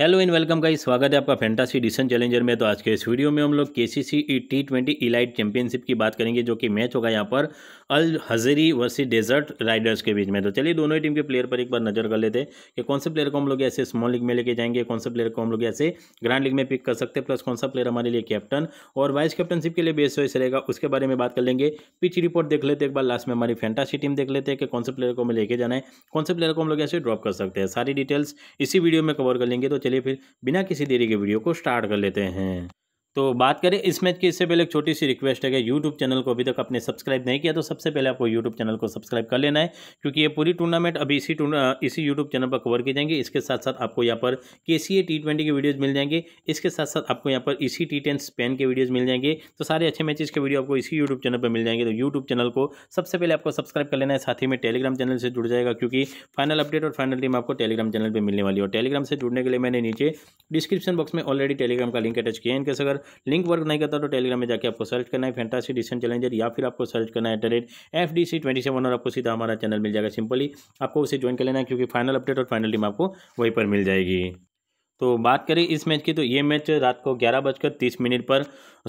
hello and welcome का स्वागत है आपका फैंटासी डिसन चैलेंजर में तो आज के इस वीडियो में हम लोग K C C T twenty elite championship की बात करेंगे जो कि मैच होगा यहाँ पर अल हजरी वर्सी डेजर्ट राइडर्स के बीच में तो चलिए दोनों ही टीम के प्लेयर पर एक बार नजर कर लेते हैं कि कौन से प्लेयर को हम लोग ऐसे स्मॉल लीग में लेके जाएंगे कौन से प्लेयर को हम लोग ऐसे ग्रैंड लीग में पिक कर सकते हैं प्लस कौन सा प्लेयर हमारे लिए कैप्टन और वाइस कैप्टनशिप के लिए बेस्ट वाइस रहेगा उसके बारे में बात कर लेंगे पिच रिपोर्ट देख लेते एक बार लास्ट में हमारी फैंटासी टीम देख लेते हैं कि कौन से प्लेयर को हमें लेके जाना है कौन से प्लेयर को हम लोग ऐसे ड्रॉप कर सकते हैं सारी डिटेल्स इसी वीडियो में कवर कर लेंगे तो चलिए फिर बिना किसी देरी के वीडियो को स्टार्ट कर लेते हैं तो बात करें इस मैच की इससे पहले एक छोटी सी रिक्वेस्ट है कि यूट्यूब चैनल को अभी तक आपने सब्सक्राइब नहीं किया तो सबसे पहले आपको यूट्यूब चैनल को सब्सक्राइब कर लेना है क्योंकि ये पूरी टूर्नामेंट अभी इसी इसी यूट्यूब चैनल पर कवर की जाएंगी इसके साथ साथ आपको यहाँ पर के सी टी ट्वेंटी की वीडियोज़ मिल जाएंगे इसके साथ साथ आपको यहाँ पर इसी टी टेन स्पेन के वीडियोज़ मिल जाएंगे तो सारे अच्छे मैचेज के वीडियो आपको इसी यूट्यूब चैनल पर मिल जाएंगे तो यूट्यूब चैनल को सबसे पहले आपको सब्सक्राइब कर लेना है साथ ही में टेलीग्राम चैनल से जुड़ जाएगा क्योंकि फाइनल अपडेट और फाइनल टीम आपको टेलीग्राम चैनल पर मिलने वाली है और टेलीग्राम से जुड़ने के लिए मैंने नीचे डिस्क्रिप्शन बॉक्स में ऑलरेडी टेलीग्राम का लिंक अटैच किया है इनके अगर लिंक वर्क नहीं करता तो टेलीग्राम में जाकर आपको सर्च करना है फैंटासी डिसेंट चैलेंजर या फिर आपको सर्च करना है at the rate F D C twenty seven और आपको सीधा हमारा चैनल मिल जाएगा सिंपली आपको उसे ज्वाइन कर लेना है क्योंकि फाइनल अपडेट और फाइनल टीम आपको वहीं पर मिल जाएगी तो बात करें इस मैच की तो ये मैच रात को ग्यारह बजकर तीस मिनट पर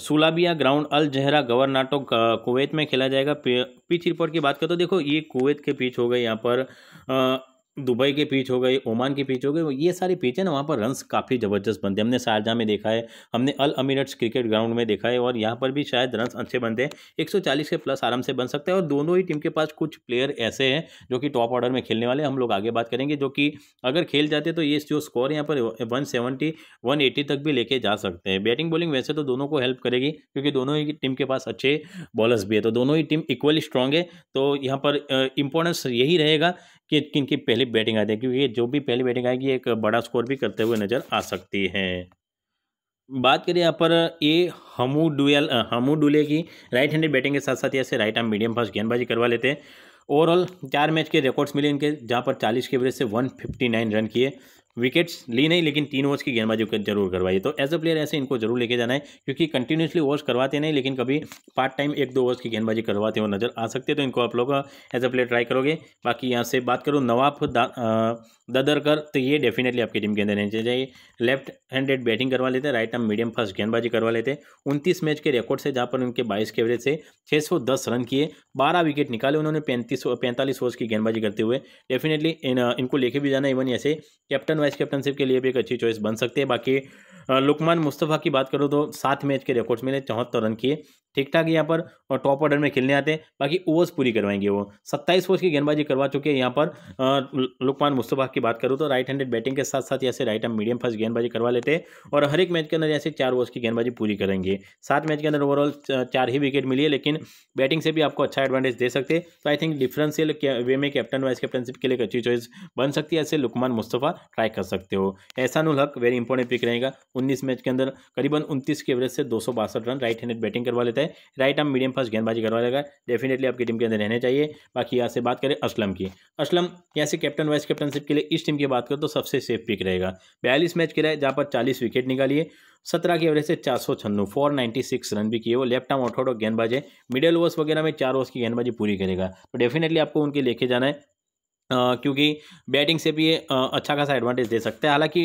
Sulaibiya ground Al Jahra Governorate Kuwait में खेला जाएगा पिच रिपोर्ट की बात करें तो देखो ये कुवैत के पिच हो गए यहाँ पर आ, दुबई के पीच हो गए ओमान के पीच हो गए ये सारी पीच है ना वहाँ पर रन्स काफ़ी ज़बरदस्त बनते हैं हमने शारजा में देखा है हमने अल अमीरट्स क्रिकेट ग्राउंड में देखा है और यहाँ पर भी शायद रन्स अच्छे बनते हैं 140 के प्लस आराम से बन सकते हैं और दोनों ही टीम के पास कुछ प्लेयर ऐसे हैं जो कि टॉप ऑर्डर में खेलने वाले हम लोग आगे बात करेंगे जो कि अगर खेल जाते तो ये जो स्कोर यहाँ पर वन सेवेंटी तक भी लेके जा सकते हैं बैटिंग बॉलिंग वैसे तो दोनों को हेल्प करेगी क्योंकि दोनों ही टीम के पास अच्छे बॉलर्स भी है तो दोनों ही टीम इक्वली स्ट्रांग है तो यहाँ पर इंपॉर्टेंस यही रहेगा कि किन की पहली बैटिंग आती है क्योंकि जो भी पहली बैटिंग आएगी एक बड़ा स्कोर भी करते हुए नज़र आ सकती है बात करें यहाँ पर ये हमू डुएल हमू डुले की राइट हैंडेड बैटिंग के साथ साथ ऐसे राइट आर्म मीडियम फास्ट गेंदबाजी करवा लेते हैं ओवरऑल चार मैच के रिकॉर्ड्स मिले इनके जहाँ पर चालीस के एवरेज से वन रन किए विकेट्स ली नहीं लेकिन तीन ओवर्स की गेंदबाजी जरूर करवाई तो एज अ प्लेयर ऐसे इनको जरूर लेके जाना है क्योंकि कंटिन्यूसली ओवर्स करवाते नहीं लेकिन कभी पार्ट टाइम एक दो ओवर्स की गेंदबाजी करवाते हुए नजर आ सकते हैं तो इनको आप लोग एज अ प्लेयर ट्राई करोगे बाकी यहाँ से बात करूँ नवाब ददरकर तो ये डेफिनेटली आपकी टीम के अंदर रहनी चाहिए लेफ्ट हैंडेड बैटिंग करवा लेते हैं राइट आर्म मीडियम फास्ट गेंदबाजी करवा लेते हैं उनतीस मैच के रिकॉर्ड से जहाँ पर उनके बाईस के एवरेज से छः सौ दस रन किए बारह विकेट निकाले उन्होंने पैंतीस पैंतालीस ओवर्स की गेंदबाजी करते हुए डेफिनेटली इन, इनको लेके भी जाना इवन ऐसे कैप्टन वाइस कैप्टनशिप के लिए भी एक अच्छी चॉइस बन सकती है बाकी लुकमान मुस्तफ़ा की बात करूँ तो सात मैच के रिकॉर्ड्स मिले चौहत्तर रन किए ठीक ठाक यहाँ पर और टॉप ऑर्डर में खेलने आते हैं बाकी ओवर्स पूरी करवाएंगे वो सत्ताईस ओवर्स की गेंदबाजी करवा चुके हैं यहाँ पर लुकमान मुस्तफ़ा की बात करूँ तो राइट हैंडेड बैटिंग के साथ साथ यहाँ से राइट हम मीडियम फास्ट गेंदबाजी करवा लेते हैं और हर एक मैच के अंदर यहाँ से चार ओवर्स की गेंदबाजी पूरी करेंगे सात मैच के अंदर ओवरऑल चार ही विकेट मिली है लेकिन बैटिंग से भी आपको अच्छा एडवांटेज दे सकते तो आई थिंक डिफरेंशियल वे में कैप्टन वाइस कैप्टनशिप के लिए एक अच्छी चॉइस बन सकती है ऐसे लुकमान मुस्तफ़ा ट्राई कर सकते हो एहसानुल हक वेरी इंपॉर्टेंट पिक रहेगा उन्नीस मैच के अंदर करीबन उनतीस के एवरेज से दो रन राइट हैंडेड बैटिंग करवा लेता है है राइट आर्म मीडियम फास्ट गेंदबाजी करवा लेगा डेफिनेटली आपकी टीम के अंदर रहने चाहिए बाकी यहाँ से बात करें असलम की असलम यहाँ से कैप्टन वाइस कैप्टनशिप के लिए इस टीम की बात करें तो सबसे सेफ पिक रहेगा बयालीस मैच के रहे जहाँ पर चालीस विकेट निकालिए सत्रह की एवरेज से चार सौ छन्नू फोर नाइन्टी सिक्स रन भी किए वो लेफ्ट आर्म ऑर्थोडॉक गेंदबाज है मिडिल ओवर्स वगैरह में चार ओवर्स की गेंदबाजी पूरी करेगा तो डेफिनेटली आपको उनके लेके जाना है क्योंकि बैटिंग से भी ये अच्छा खासा एडवांटेज दे सकता है हालांकि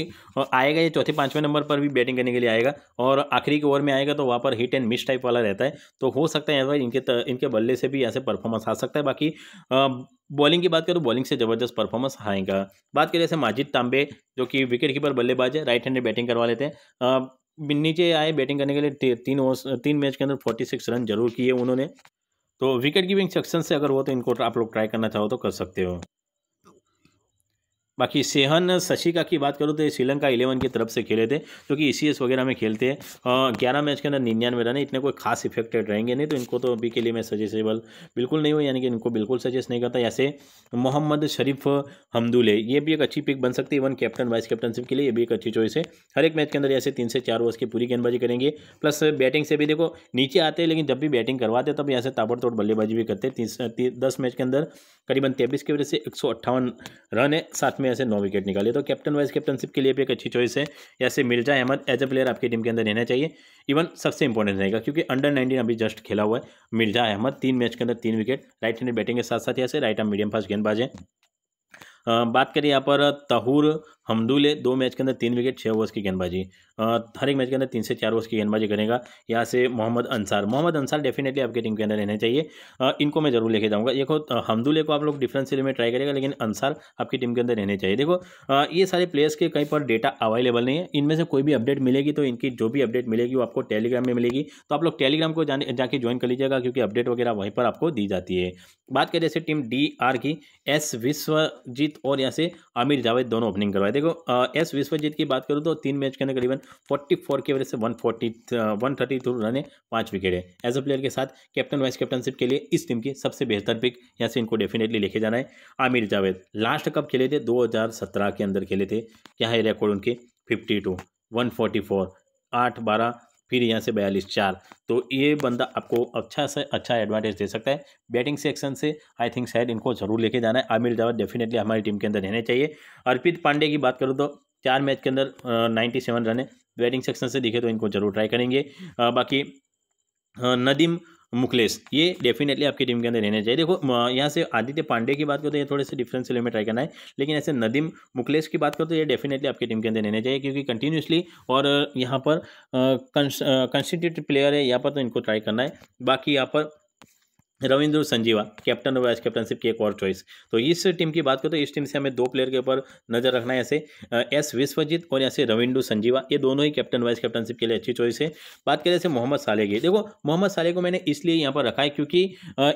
आएगा ये चौथे पाँचवें नंबर पर भी बैटिंग करने के लिए आएगा और आखिरी के ओवर में आएगा तो वहाँ पर हिट एंड मिस टाइप वाला रहता है तो हो सकता है भाई इनके त, इनके बल्ले से भी ऐसे परफॉर्मेंस आ सकता है बाकी बॉलिंग की बात तो बॉलिंग से ज़बरदस्त परफॉर्मेंस आएगा बात करें जैसे माजिद तांबे जो कि विकेट कीपर बल्लेबाज है राइट हैंड बैटिंग करवा लेते हैं नीचे आए बैटिंग करने के लिए तीन ओवर तीन मैच के अंदर फोर्टी सिक्स रन जरूर किए उन्होंने तो विकेट कीपिंग सेक्शन से अगर हो तो इनको आप लोग ट्राई करना चाहो तो कर सकते हो बाकी सेहन शशिका की बात करूँ तो श्रीलंका इलेवन की तरफ से खेले थे जो कि ई e वगैरह में खेलते हैं ग्यारह मैच के अंदर निन्यानवे रन है इतने कोई खास इफेक्टेड रहेंगे नहीं तो इनको तो अभी के लिए मैं सजेसेबल बिल्कुल नहीं हुआ यानी कि इनको बिल्कुल सजेस्ट नहीं करता ऐसे मोहम्मद शरीफ हमदुले ये भी एक अच्छी पिक बन सकती है इवन कैप्टन वाइस कैप्टनशिप के लिए ये भी एक अच्छी चॉइस है हर एक मैच के अंदर ऐसे तीन से चार ओवर्स की पूरी गेंदबाजी करेंगे प्लस बैटिंग से भी देखो नीचे आते हैं लेकिन जब भी बैटिंग करवाते तब यहाँ से ताबड़तोड़ बल्लेबाजी भी करते हैं दस मैच के अंदर करीबन तेबीस की वजह से एक रन है साथ में यहाँ से नौ विकेट निकाली तो कैप्टन वाइस कैप्टनशिप के लिए भी एक अच्छी चॉइस है या से Mirza Ahmed as a player आपकी टीम के अंदर रहना चाहिए इवन सबसे इंपॉर्टेंट रहेगा क्योंकि अंडर नाइनटीन अभी जस्ट खेला हुआ है मिर्जा अहमद तीन मैच के अंदर तीन विकेट राइट हैंडेड बैटिंग के साथ साथ यहाँ से राइट आर्म मीडियम फास्ट गेंदबाज है बात करिए यहाँ पर तहूर हमदू दो मैच के अंदर तीन विकेट छः ओवर्स की गेंदबाजी हर एक मैच के अंदर तीन से चार ओवर्स की गेंदबाजी करेगा यहाँ से मोहम्मद अंसार मोहम्मद अंसार डेफिनेटली आपकी टीम के अंदर रहना चाहिए आ, इनको मैं जरूर लेके जाऊँगा देखो हमदुल्ले को आप लोग डिफरेंस में ट्राई करेगा लेकिन अंसार आपकी टीम के अंदर रहने चाहिए देखो आ, ये सारे प्लेयर्स के कहीं पर डेटा अवेलेबल नहीं है इनमें से कोई भी अपडेट मिलेगी तो इनकी जो भी अपडेट मिलेगी वो आपको टेलीग्राम में मिलेगी तो आप लोग टेलीग्राम को जाने जाके ज्वाइन कर लीजिएगा क्योंकि अपडेट वगैरह वहीं पर आपको दी जाती है बात करें जैसे टीम डी आर की एस विश्वजीत और यहाँ से आमिर जावेद दोनों ओपनिंग करवाए देखो एस विश्वजीत की बात करूँ तो तीन मैच के अंदर करीबन फोर्टी फोर के वजह से one forty one thirty two run पाँच विकेट है एज अ प्लेयर के साथ कैप्टन वाइस कैप्टनशिप के लिए इस टीम की सबसे बेहतर पिक यहाँ से इनको डेफिनेटली लेके जाना है आमिर जावेद लास्ट कप खेले थे दो के अंदर खेले थे क्या है रिकॉर्ड उनके fifty two one forty four आठ बारह फिर यहाँ से बयालीस चार तो ये बंदा आपको अच्छा से अच्छा एडवांटेज दे सकता है बैटिंग सेक्शन से आई थिंक शायद इनको जरूर लेके जाना है आमिर जावर डेफिनेटली हमारी टीम के अंदर रहने चाहिए अर्पित पांडे की बात करूँ तो चार मैच के अंदर नाइन्टी सेवन रन है बैटिंग सेक्शन से दिखे तो इनको जरूर ट्राई करेंगे आ, बाकी नदीम मुकलेश ये डेफिनेटली आपकी टीम के अंदर रहना चाहिए देखो यहाँ से आदित्य पांडे की बात करो तो ये थोड़े से डिफरेंस सिले में ट्राई करना है लेकिन ऐसे नदीम मुकलेश की बात करो तो ये डेफिनेटली आपकी टीम के अंदर रहना चाहिए क्योंकि कंटिन्यूसली और यहाँ पर कंस्टिट्यूट प्लेयर है यहाँ पर तो इनको ट्राई करना है बाकी यहाँ पर रविंद्र संजीवा कैप्टन और वाइस कैप्टनशिप की एक और चॉइस तो इस टीम की बात करें तो इस टीम से हमें दो प्लेयर के ऊपर नजर रखना है ऐसे एस विश्वजीत और ऐसे रविंद्र संजीवा ये दोनों ही कैप्टन वाइस कैप्टनशिप के लिए अच्छी चॉइस है बात करें जैसे मोहम्मद साले की देखो मोहम्मद साले को मैंने इसलिए यहाँ पर रखा है क्योंकि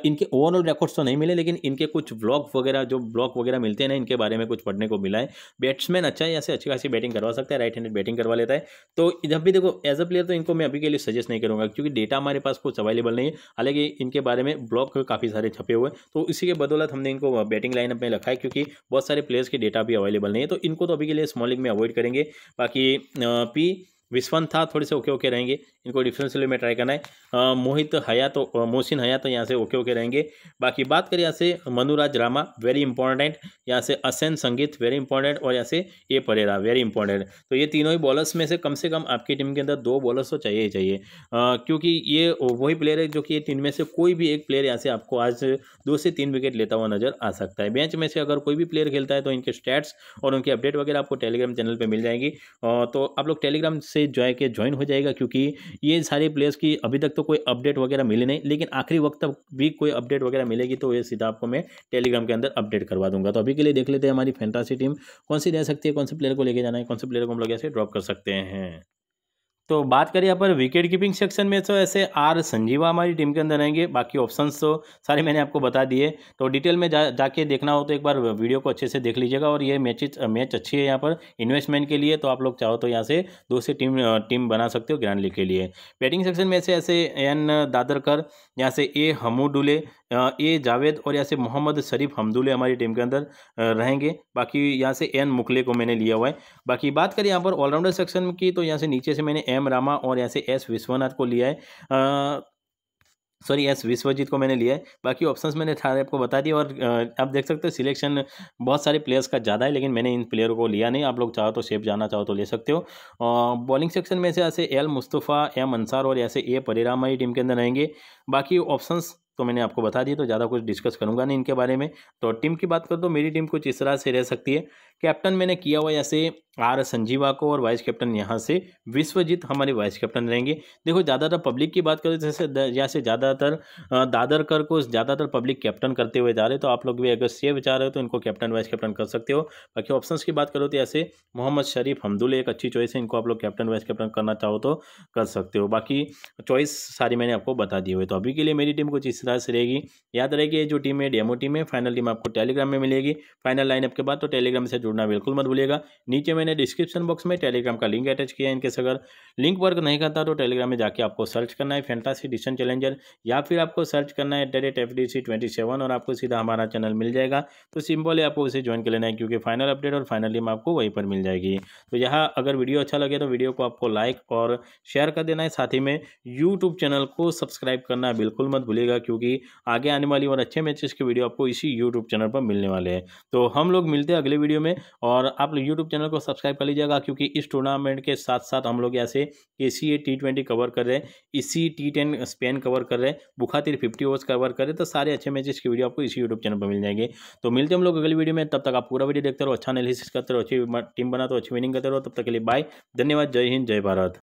इनके ओवरऑल रिकॉर्ड्स तो नहीं मिले लेकिन इनके कुछ ब्लॉग वगैरह जो ब्लॉग वगैरह मिलते हैं ना इनके बारे में कुछ पढ़ने को मिला है बैट्समैन अच्छा है ऐसे अच्छी खासी बैटिंग करवा सकता है राइट हैंडेड बैटिंग करवा लेता है तो जब भी देखो एज अ प्लेयर तो इनको मैं अभी के लिए सजेस्ट नहीं करूँगा क्योंकि डेटा हमारे पास कुछ अवेलेबल नहीं है हालांकि इनके बारे में ब्लॉग काफ़ी सारे छपे हुए तो इसी के बदौलत हमने इनको बैटिंग लाइनअप में रखा है क्योंकि बहुत सारे प्लेयर्स के डेटा भी अवेलेबल नहीं है तो इनको तो अभी के लिए स्मॉलिंग में अवॉइड करेंगे बाकी पी विश्वंत था थोड़े से ओके ओके रहेंगे इनको लेवल में ट्राई करना है मोहित हया तो मोहसिन हया तो यहाँ से ओके ओके रहेंगे बाकी बात करें यहाँ से मनुराज रामा वेरी इंपॉर्टेंट यहाँ से असेन संगीत वेरी इंपॉर्टेंट और यहाँ से ए परेरा वेरी इंपॉर्टेंट तो ये तीनों ही बॉलर्स में से कम से कम आपकी टीम के अंदर दो बॉलर्स तो चाहिए ही चाहिए आ, क्योंकि ये वही प्लेयर है जो कि ये तीन में से कोई भी एक प्लेयर यहाँ से आपको आज दो से तीन विकेट लेता हुआ नजर आ सकता है बेंच में से अगर कोई भी प्लेयर खेलता है तो इनके स्टैट्स और उनके अपडेट वगैरह आपको टेलीग्राम चैनल पर मिल जाएंगी तो आप लोग टेलीग्राम से जो है कि ज्वाइन हो जाएगा क्योंकि ये सारे प्लेयर्स की अभी तक तो कोई अपडेट वगैरह मिले नहीं लेकिन आखिरी वक्त तक भी कोई अपडेट वगैरह मिलेगी तो ये सीधा आपको मैं टेलीग्राम के अंदर अपडेट करवा दूंगा तो अभी के लिए देख लेते हैं हमारी फैंटासी टीम कौन सी रह सकती है कौन से प्लेयर को लेके जाना है कौन से प्लेयर को हम लोग ऐसे ड्रॉप कर सकते हैं तो बात करें यहाँ पर विकेट कीपिंग सेक्शन में तो ऐसे आर संजीवा हमारी टीम के अंदर रहेंगे बाकी ऑप्शन तो सारे मैंने आपको बता दिए तो डिटेल में जा जाके देखना हो तो एक बार वीडियो को अच्छे से देख लीजिएगा और ये मैच मैच अच्छी है यहाँ पर इन्वेस्टमेंट के लिए तो आप लोग चाहो तो यहाँ से दूसरी टीम टीम बना सकते हो ग्रैंड लीग के लिए बैटिंग सेक्शन में ऐसे ऐसे एन दादरकर यहाँ से ए हमू डुले ए जावेद और यहाँ से मोहम्मद शरीफ हमदुल्ले हमारी टीम के अंदर रहेंगे बाकी यहाँ से एन मुखले को मैंने लिया हुआ है बाकी बात करें यहाँ पर ऑलराउंडर सेक्शन की तो यहाँ से नीचे से मैंने एम रामा और यहाँ से एस विश्वनाथ को लिया है सॉरी एस विश्वजीत को मैंने लिया है बाकी ऑप्शंस मैंने सारे आपको बता दिए और आप देख सकते हो सिलेक्शन बहुत सारे प्लेयर्स का ज़्यादा है लेकिन मैंने इन प्लेयरों को लिया नहीं आप लोग चाहो तो शेप जाना चाहो तो ले सकते हो बॉलिंग सेक्शन में से ऐसे एल मुस्तफ़ा एम अंसार और ऐसे ए परेरा हमारी टीम के अंदर रहेंगे बाकी ऑप्शंस तो मैंने आपको बता दिया तो ज़्यादा कुछ डिस्कस करूँगा नहीं इनके बारे में तो टीम की बात कर तो मेरी टीम कुछ इस तरह से रह सकती है कैप्टन मैंने किया हुआ यहाँ से आर संजीवा को और वाइस कैप्टन यहाँ से विश्वजीत हमारे वाइस कैप्टन रहेंगे देखो ज़्यादातर पब्लिक की बात करें जैसे यहाँ से ज़्यादातर दादरकर को ज़्यादातर पब्लिक कैप्टन करते हुए जा रहे तो आप लोग भी अगर से विचार हो तो इनको कैप्टन वाइस कैप्टन कर सकते हो बाकी ऑप्शन की बात करो तो ऐसे मोहम्मद शरीफ हमदुल एक अच्छी चॉइस है इनको आप लोग कैप्टन वाइस कैप्टन करना चाहो तो कर सकते हो बाकी चॉइस सारी मैंने आपको बता दी हुई तो अभी के लिए मेरी टीम कुछ इस तरह से रहेगी याद रहेगी जो टीम है डेमो टीम है फाइनल टीम आपको टेलीग्राम में मिलेगी फाइनल लाइनअप के बाद तो टेलीग्राम से जुड़ना बिल्कुल मत भूलिएगा नीचे मैंने डिस्क्रिप्शन बॉक्स में टेलीग्राम का लिंक अटैच किया है इनके अगर लिंक वर्क नहीं करता तो टेलीग्राम में जाके आपको सर्च करना है फैंटासी डिशन चैलेंजर या फिर आपको सर्च करना है at the rate F D C twenty seven और आपको सीधा हमारा चैनल मिल जाएगा तो सिंपल है आपको उसे ज्वाइन कर लेना है क्योंकि फाइनल अपडेट और फाइनल लिम आपको वहीं पर मिल जाएगी तो यहाँ अगर वीडियो अच्छा लगे तो वीडियो को आपको लाइक और शेयर कर देना है साथ ही में यूट्यूब चैनल को सब्सक्राइब करना बिल्कुल मत भूलेगा क्योंकि आगे आने वाली और अच्छे मैचेस के वीडियो आपको इसी यूट्यूब चैनल पर मिलने वाले हैं तो हम लोग मिलते हैं अगले वीडियो में हैं और आप लोग यूट्यूब चैनल को सब्सक्राइब कर लीजिएगा क्योंकि इस टूर्नामेंट के साथ साथ हम लोग ऐसे A C A T twenty cover कर रहे हैं इसी टी टेन स्पेन कवर कर रहे हैं बुखातिर फिफ्टी ओवर्स कवर कर रहे हैं तो सारे अच्छे मैचेस की वीडियो आपको इसी यूट्यूब चैनल पर मिल जाएंगे तो मिलते हम लोग अगली वीडियो में तब तक आप पूरा वीडियो देखते रहो अच्छा एनालिसिस करते रहो अच्छी टीम बनाते हो अच्छी विनिंग करते रहो तब तक के लिए बाय धन्यवाद जय हिंद जय भारत